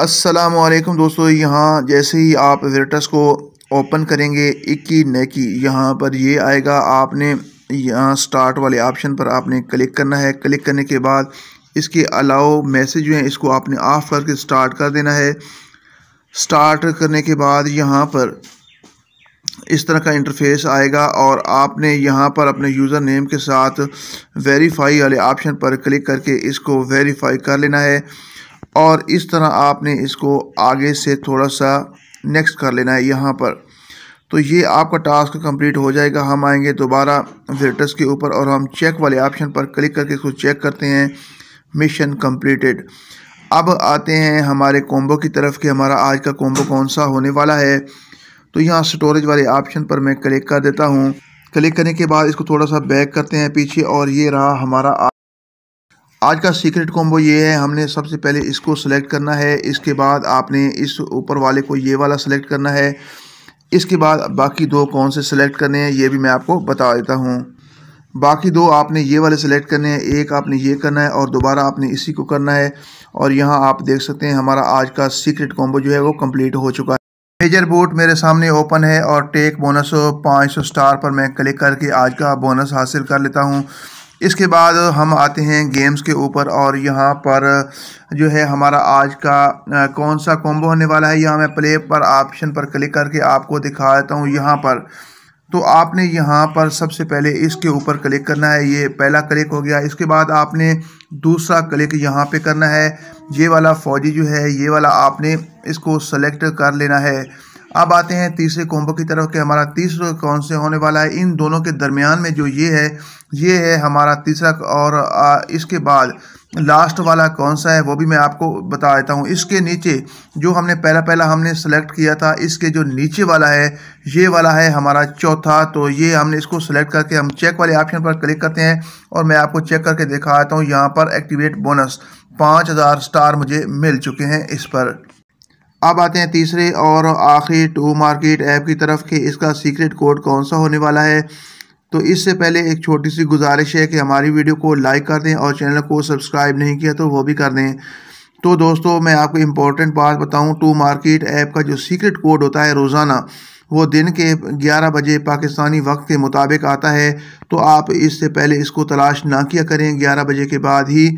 असलकम दोस्तों यहाँ जैसे ही आप वेटस को ओपन करेंगे इक्की नेकी यहाँ पर ये आएगा आपने यहाँ स्टार्ट वाले ऑप्शन पर आपने क्लिक करना है क्लिक करने के बाद इसके अलाउ मैसेज जो है इसको आपने ऑफ़ करके स्टार्ट कर देना है स्टार्ट करने के बाद यहाँ पर इस तरह का इंटरफेस आएगा और आपने यहाँ पर अपने यूज़र नेम के साथ वेरीफाई वाले ऑप्शन पर क्लिक करके इसको वेरीफाई कर लेना है और इस तरह आपने इसको आगे से थोड़ा सा नेक्स्ट कर लेना है यहाँ पर तो ये आपका टास्क कंप्लीट हो जाएगा हम आएंगे दोबारा वेटर्स के ऊपर और हम चेक वाले ऑप्शन पर क्लिक करके इसको चेक करते हैं मिशन कंप्लीटेड अब आते हैं हमारे कोम्बो की तरफ कि हमारा आज का कोम्बो कौन सा होने वाला है तो यहाँ स्टोरेज वाले ऑप्शन पर मैं क्लिक कर देता हूँ क्लिक करने के बाद इसको थोड़ा सा बैक करते हैं पीछे और ये रहा हमारा आज का सीक्रेट कॉम्बो ये है हमने सबसे पहले इसको सेलेक्ट करना है इसके बाद आपने इस ऊपर वाले को ये वाला सिलेक्ट करना है इसके बाद बाकी दो कौन से सिलेक्ट करने हैं ये भी मैं आपको बता देता हूँ बाकी दो आपने ये वाले सिलेक्ट करने हैं एक आपने ये करना है और दोबारा आपने इसी को करना है और यहाँ आप देख सकते हैं हमारा आज का सीक्रेट कॉम्बो जो है वो कम्प्लीट हो चुका है मेजर बोट मेरे सामने ओपन है और टेक बोनस 500 स्टार पर मैं क्लिक करके आज का बोनस हासिल कर लेता हूँ इसके बाद हम आते हैं गेम्स के ऊपर और यहाँ पर जो है हमारा आज का कौन सा कॉम्बो होने वाला है यहाँ मैं प्ले पर ऑप्शन पर क्लिक करके आपको दिखा देता हूँ यहाँ पर तो आपने यहाँ पर सबसे पहले इसके ऊपर क्लिक करना है ये पहला क्लिक हो गया इसके बाद आपने दूसरा क्लिक यहाँ पे करना है ये वाला फौजी जो है ये वाला आपने इसको सेलेक्ट कर लेना है अब आते हैं तीसरे कॉम्बो की तरफ कि हमारा तीसरा कौन से होने वाला है इन दोनों के दरमियान में जो ये है ये है हमारा तीसरा और इसके बाद लास्ट वाला कौन सा है वो भी मैं आपको बता देता हूँ इसके नीचे जो हमने पहला पहला हमने सेलेक्ट किया था इसके जो नीचे वाला है ये वाला है हमारा चौथा तो ये हमने इसको सेलेक्ट करके हम चेक वाले ऑप्शन पर क्लिक करते हैं और मैं आपको चेक करके दिखा देता हूँ यहाँ पर एक्टिवेट बोनस पाँच हज़ार स्टार मुझे मिल चुके हैं इस पर अब आते हैं तीसरे और आखिरी टू मार्केट ऐप की तरफ कि इसका सीक्रेट कोड कौन सा होने वाला है तो इससे पहले एक छोटी सी गुजारिश है कि हमारी वीडियो को लाइक कर दें और चैनल को सब्सक्राइब नहीं किया तो वो भी कर दें तो दोस्तों मैं आपको इम्पोर्टेंट बात बताऊं टू मार्केट ऐप का जो सीक्रेट कोड होता है रोज़ाना वो दिन के 11 बजे पाकिस्तानी वक्त के मुताबिक आता है तो आप इससे पहले इसको तलाश ना किया करें 11 बजे के बाद ही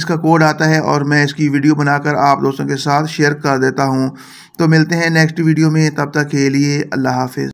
इसका कोड आता है और मैं इसकी वीडियो बनाकर आप दोस्तों के साथ शेयर कर देता हूँ तो मिलते हैं नेक्स्ट वीडियो में तब तक के लिए अल्लाह हाफिज़